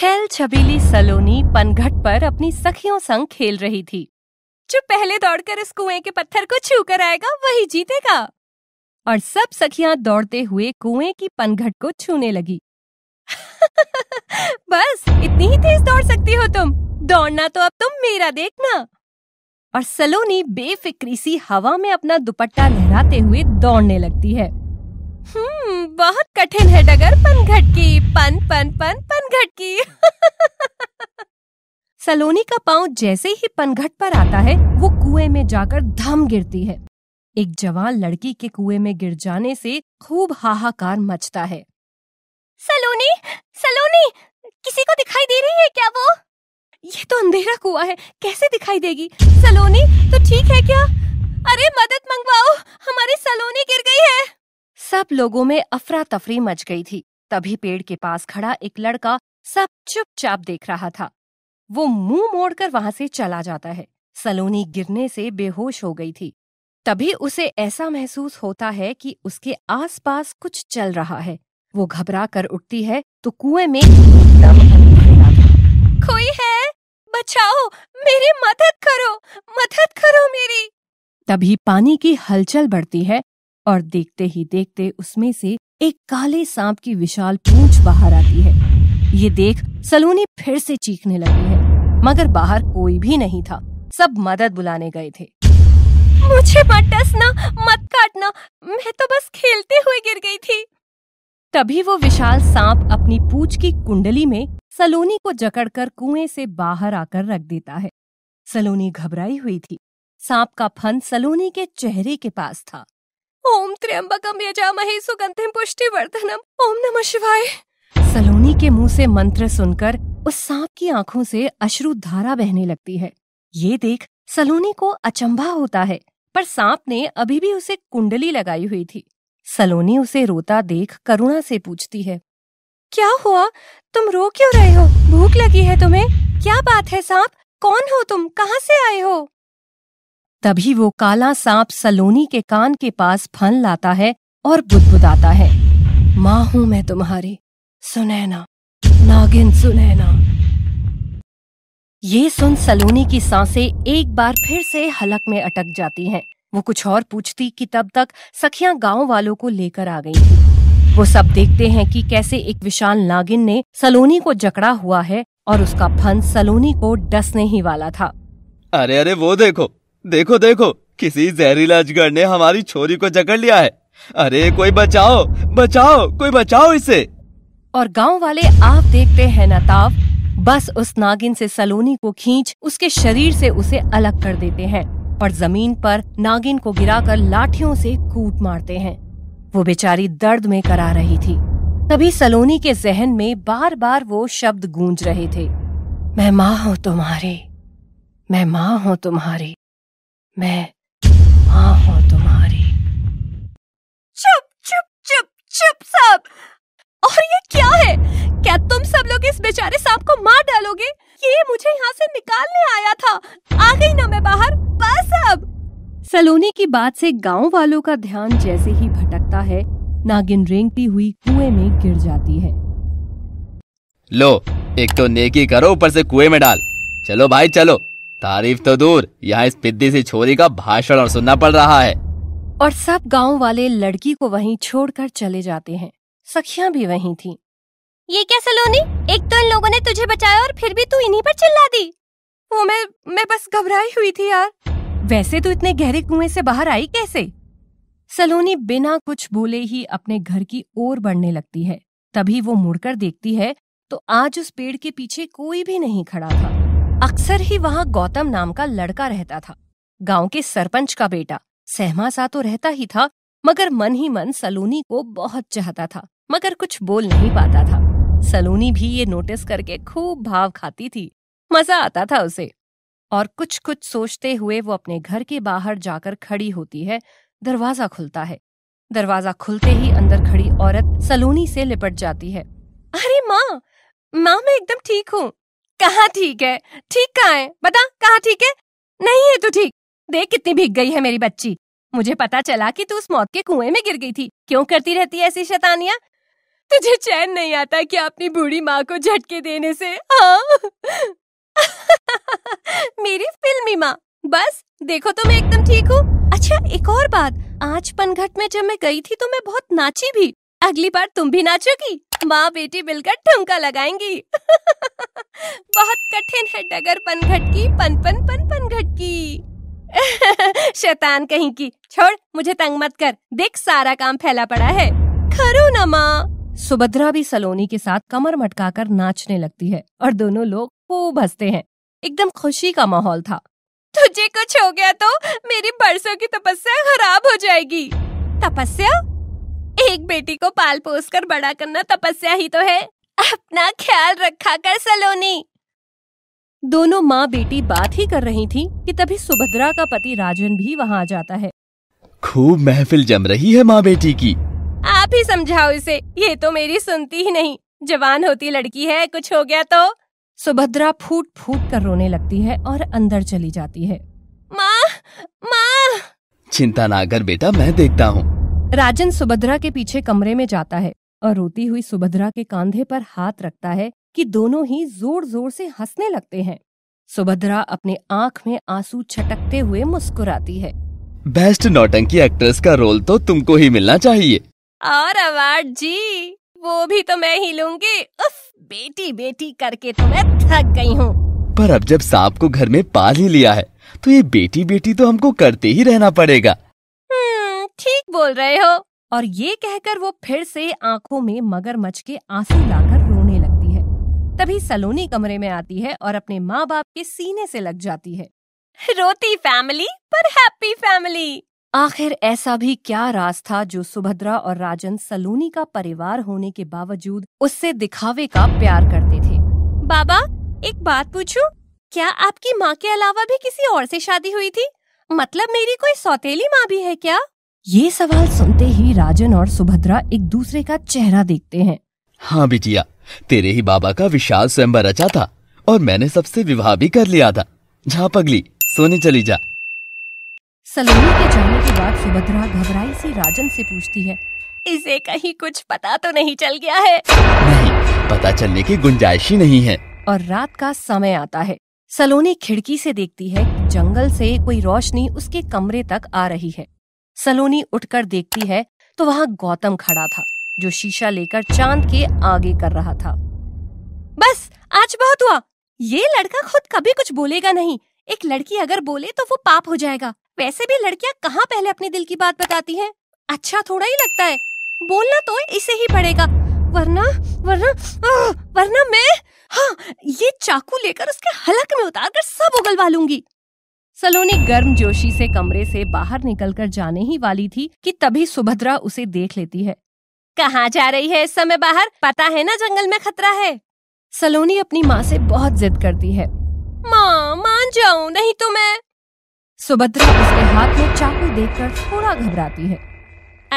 छैल छबीली सलोनी पनघट पर अपनी सखियों संग खेल रही थी जो पहले दौड़कर इस कुएं के पत्थर को छू कर आएगा वही जीतेगा और सब सखियां दौड़ते हुए कुएं की पनघट को छूने लगी बस इतनी ही तेज दौड़ सकती हो तुम दौड़ना तो अब तुम मेरा देखना और सलोनी बेफिक्री सी हवा में अपना दुपट्टा लहराते हुए दौड़ने लगती है हम्म बहुत कठिन है डगर पनघटकी पन पन पन घटकी सलोनी का पांव जैसे ही पनघट पर आता है वो कुएं में जाकर धम गिरती है एक जवान लड़की के कुएं में गिर जाने से खूब हाहाकार मचता है सलोनी सलोनी किसी को दिखाई दे रही है क्या वो ये तो अंधेरा कुआ है कैसे दिखाई देगी सलोनी तो ठीक है क्या अरे मदद मंगवाओ हमारी सलोनी गिर गई है सब लोगों में अफरा तफरी मच गई थी तभी पेड़ के पास खड़ा एक लड़का सब चुपचाप देख रहा था वो मुंह मोड़कर वहां से चला जाता है सलोनी गिरने से बेहोश हो गई थी तभी उसे ऐसा महसूस होता है कि उसके आसपास कुछ चल रहा है वो घबरा कर उठती है तो कुएं में कोई है बचाओ मेरी मदद करो मदद करो मेरी तभी पानी की हलचल बढ़ती है और देखते ही देखते उसमें से एक काले सांप की विशाल पूंछ बाहर आती है ये देख सलोनी फिर से चीखने लगी है मगर बाहर कोई भी नहीं था सब मदद बुलाने गए थे मुझे मत डसना मत काटना मैं तो बस खेलते हुए गिर गई थी तभी वो विशाल सांप अपनी पूछ की कुंडली में सलोनी को जकड़कर कुएं से बाहर आकर रख देता है सलोनी घबराई हुई थी सांप का फन सलोनी के चेहरे के पास था ओम त्र्यंबकम यजामहे सुगंधिम पुष्टिवर्धनम ओम नमः शिवाय सलोनी के मुंह से मंत्र सुनकर उस सांप की आंखों से अश्रु धारा बहने लगती है ये देख सलोनी को अचंभा होता है पर सांप ने अभी भी उसे कुंडली लगाई हुई थी सलोनी उसे रोता देख करुणा से पूछती है क्या हुआ तुम रो क्यों रहे हो भूख लगी है तुम्हें क्या बात है सांप कौन हो तुम कहाँ से आए हो तभी वो काला सांप सलोनी के कान के पास फन लाता है और बुदबुदाता है माँ हूं मैं तुम्हारी सुनैना नागिन सुनैना ये सुन सलोनी की सांसें एक बार फिर से हलक में अटक जाती हैं। वो कुछ और पूछती कि तब तक सखियां गांव वालों को लेकर आ गई थी वो सब देखते हैं कि कैसे एक विशाल नागिन ने सलोनी को जकड़ा हुआ है और उसका फन सलोनी को डसने ही वाला था अरे अरे वो देखो देखो देखो किसी जहरीला अजगर ने हमारी छोरी को जकड़ लिया है अरे कोई बचाओ बचाओ कोई बचाओ इसे और गांव वाले आप देखते हैं नताव बस उस नागिन से सलोनी को खींच उसके शरीर से उसे अलग कर देते हैं और जमीन पर नागिन को गिराकर लाठियों से कूट मारते हैं वो बेचारी दर्द में करा रही थी तभी सलोनी के जहन में बार बार वो शब्द गूंज रहे थे मैं माँ हूँ तुम्हारे मैं माँ हूँ तुम्हारी मैं माँ हूँ तुम्हारी चुप चुप चुप चुप सब और ये क्या है क्या तुम सब लोग इस बेचारे सांप को मार डालोगे ये मुझे यहाँ से निकालने आया था आ गई ना मैं बाहर बस अब सलोनी की बात से गांव वालों का ध्यान जैसे ही भटकता है नागिन रेंगती हुई कुएं में गिर जाती है लो एक तो नेकी करो ऊपर से कुएं में डाल चलो भाई चलो तारीफ तो दूर यहाँ इस पिद्दी से छोरी का भाषण और सुनना पड़ रहा है और सब गांव वाले लड़की को वहीं छोड़कर चले जाते हैं सखियां भी वहीं थी ये क्या सलोनी एक तो इन लोगों ने तुझे बचाया और फिर भी तू इन्हीं पर चिल्ला दी वो मैं मैं बस घबराई हुई थी यार वैसे तो इतने गहरे कुएं से बाहर आई कैसे सलोनी बिना कुछ बोले ही अपने घर की ओर बढ़ने लगती है तभी वो मुड़कर देखती है तो आज उस पेड़ के पीछे कोई भी नहीं खड़ा था अक्सर ही वहां गौतम नाम का लड़का रहता था गांव के सरपंच का बेटा सहमा सा तो रहता ही था मगर मन ही मन सलोनी को बहुत चाहता था मगर कुछ बोल नहीं पाता था सलोनी भी ये नोटिस करके खूब भाव खाती थी मजा आता था उसे और कुछ कुछ सोचते हुए वो अपने घर के बाहर जाकर खड़ी होती है दरवाजा खुलता है दरवाजा खुलते ही अंदर खड़ी औरत सलोनी से लिपट जाती है अरे माँ माँ मैं एकदम ठीक हूँ कहाँ ठीक है ठीक कहाँ है बता कहाँ ठीक है नहीं है तो ठीक देख कितनी भीग गई है मेरी बच्ची मुझे पता चला कि तू उस मौत के कुएं में गिर गई थी क्यों करती रहती है ऐसी शैतानिया तुझे चैन नहीं आता कि अपनी बूढ़ी माँ को झटके देने से हाँ मेरी फिल्मी माँ बस देखो तो मैं एकदम ठीक हूँ अच्छा एक और बात आज पनघट में जब मैं गई थी तो मैं बहुत नाची भी अगली बार तुम भी नाचोगी माँ बेटी मिलकर ठुमका लगाएंगी बहुत कठिन है डगर पन घटकी पन पन पन पन घटकी शैतान कहीं की छोड़ मुझे तंग मत कर देख सारा काम फैला पड़ा है खरू ना माँ सुभद्रा भी सलोनी के साथ कमर मटकाकर नाचने लगती है और दोनों लोग खूब हंसते हैं एकदम खुशी का माहौल था तुझे कुछ हो गया तो मेरी बरसों की तपस्या खराब हो जाएगी तपस्या एक बेटी को पाल पोस कर बड़ा करना तपस्या ही तो है अपना ख्याल रखा कर सलोनी दोनों माँ बेटी बात ही कर रही थी कि तभी सुभद्रा का पति राजन भी वहाँ आ जाता है खूब महफिल जम रही है माँ बेटी की आप ही समझाओ इसे ये तो मेरी सुनती ही नहीं जवान होती लड़की है कुछ हो गया तो सुभद्रा फूट फूट कर रोने लगती है और अंदर चली जाती है माँ माँ चिंता ना कर बेटा मैं देखता हूँ राजन सुभद्रा के पीछे कमरे में जाता है और रोती हुई सुभद्रा के कांधे पर हाथ रखता है कि दोनों ही जोर जोर से हंसने लगते हैं सुभद्रा अपने आंख में आंसू छटकते हुए मुस्कुराती है बेस्ट नौटंकी एक्ट्रेस का रोल तो तुमको ही मिलना चाहिए और अवार्ड जी वो भी तो मैं ही लूंगी उफ बेटी बेटी करके तो मैं थक गई हूँ पर अब जब सांप को घर में पाल ही लिया है तो ये बेटी बेटी तो हमको करते ही रहना पड़ेगा ठीक बोल रहे हो और ये कहकर वो फिर से आंखों में मगरमच्छ के आंसू लाकर रोने लगती है तभी सलोनी कमरे में आती है और अपने माँ बाप के सीने से लग जाती है रोती फैमिली पर हैप्पी फैमिली आखिर ऐसा भी क्या राज था जो सुभद्रा और राजन सलोनी का परिवार होने के बावजूद उससे दिखावे का प्यार करते थे बाबा एक बात पूछूं क्या आपकी माँ के अलावा भी किसी और से शादी हुई थी मतलब मेरी कोई सौतेली माँ भी है क्या ये सवाल सुनते ही राजन और सुभद्रा एक दूसरे का चेहरा देखते हैं हाँ बिटिया तेरे ही बाबा का विशाल स्वयं रचा था और मैंने सबसे विवाह भी कर लिया था जहाँ पगली सोने चली जा सलोनी के जाने के बाद सुभद्रा घबराई से राजन से पूछती है इसे कहीं कुछ पता तो नहीं चल गया है नहीं पता चलने की गुंजाइश ही नहीं है और रात का समय आता है सलोनी खिड़की से देखती है जंगल से कोई रोशनी उसके कमरे तक आ रही है सलोनी उठकर देखती है तो वहाँ गौतम खड़ा था जो शीशा लेकर चांद के आगे कर रहा था बस आज बहुत हुआ ये लड़का खुद कभी कुछ बोलेगा नहीं एक लड़की अगर बोले तो वो पाप हो जाएगा वैसे भी लड़कियाँ कहाँ पहले अपने दिल की बात बताती हैं अच्छा थोड़ा ही लगता है बोलना तो इसे ही पड़ेगा वरना वरना आ, वरना मैं हाँ ये चाकू लेकर उसके हलक में उतार कर सब उगलवा लूंगी सलोनी गर्म जोशी से कमरे से बाहर निकलकर जाने ही वाली थी कि तभी सुभद्रा उसे देख लेती है कहाँ जा रही है इस समय बाहर पता है ना जंगल में खतरा है सलोनी अपनी माँ से बहुत जिद करती है माँ मान जाऊ नहीं तो मैं सुभद्रा उसके हाथ में चाकू देखकर थोड़ा घबराती है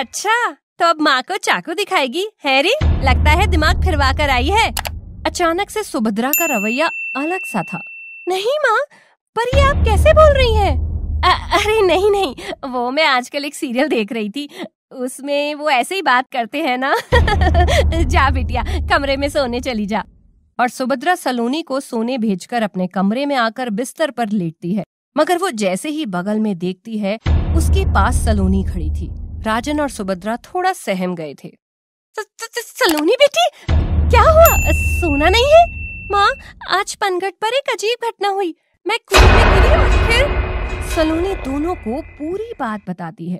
अच्छा तो अब माँ को चाकू दिखाएगी हैरी लगता है दिमाग फिरवा कर आई है अचानक से सुभद्रा का रवैया अलग सा था नहीं माँ पर ये आप कैसे बोल रही हैं? अरे नहीं नहीं वो मैं आजकल एक सीरियल देख रही थी उसमें वो ऐसे ही बात करते हैं ना जा बिटिया कमरे में सोने चली जा और सुभद्रा सलोनी को सोने भेजकर अपने कमरे में आकर बिस्तर पर लेटती है मगर वो जैसे ही बगल में देखती है उसके पास सलोनी खड़ी थी राजन और सुभद्रा थोड़ा सहम गए थे सलोनी बेटी क्या हुआ सोना नहीं है माँ आज पनगढ़ पर एक अजीब घटना हुई मैं कूदने कूदी और फिर सलोनी दोनों को पूरी बात बताती है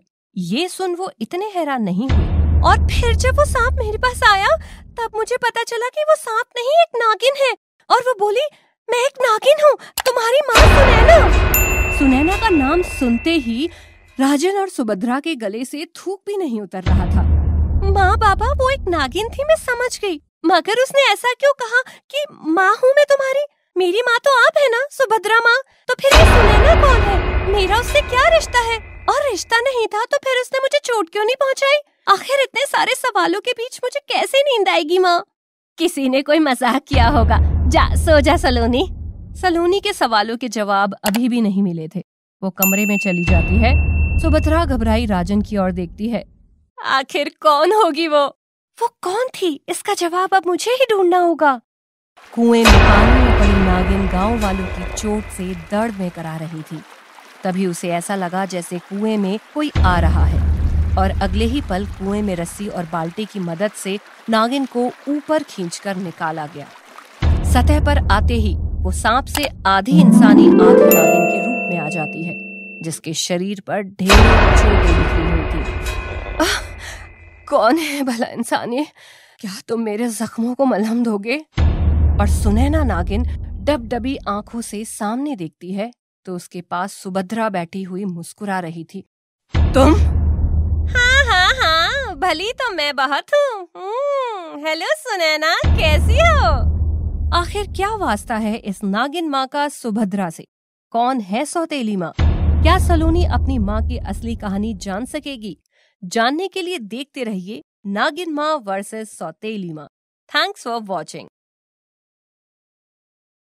ये सुन वो इतने हैरान नहीं हुए और फिर जब वो सांप मेरे पास आया तब मुझे पता चला कि वो सांप नहीं एक नागिन है और वो बोली मैं एक नागिन हूँ तुम्हारी माँ सुनैना सुनैना का नाम सुनते ही राजन और सुभद्रा के गले से थूक भी नहीं उतर रहा था माँ बाबा वो एक नागिन थी मैं समझ गई मगर उसने ऐसा क्यों कहा कि माँ हूँ मैं तुम्हारी मेरी माँ तो आप है ना सुभद्रा माँ तो फिर ये सुनैना कौन है मेरा उससे क्या रिश्ता है और रिश्ता नहीं था तो फिर उसने मुझे चोट क्यों नहीं पहुँचाई आखिर इतने सारे सवालों के बीच मुझे कैसे नींद आएगी माँ किसी ने कोई मजाक किया होगा जा सो जा सलोनी सलोनी के सवालों के जवाब अभी भी नहीं मिले थे वो कमरे में चली जाती है सुभद्रा तो घबराई राजन की ओर देखती है आखिर कौन होगी वो वो कौन थी इसका जवाब अब मुझे ही ढूंढना होगा कुएं में पानी अपनी नागिन गांव वालों की चोट से दर्द में करा रही थी तभी उसे ऐसा लगा जैसे कुएं में कोई आ रहा है और अगले ही पल कुएं में रस्सी और बाल्टी की मदद से नागिन को ऊपर खींचकर निकाला गया सतह पर आते ही वो सांप से आधी इंसानी आधी नागिन के रूप में आ जाती है जिसके शरीर पर ढेर चोटें हुई थी कौन है भला इंसान ये क्या तुम मेरे जख्मों को मलहम दोगे पर सुनैना नागिन डब डबी आंखों से सामने देखती है तो उसके पास सुभद्रा बैठी हुई मुस्कुरा रही थी तुम हाँ हाँ हाँ भली तो मैं बहुत हूँ हम्म, हेलो सुनैना कैसी हो आखिर क्या वास्ता है इस नागिन माँ का सुभद्रा से कौन है सौतेली माँ क्या सलोनी अपनी माँ की असली कहानी जान सकेगी जानने के लिए देखते रहिए नागिन माँ वर्सेस सौतेली माँ थैंक्स फॉर वॉचिंग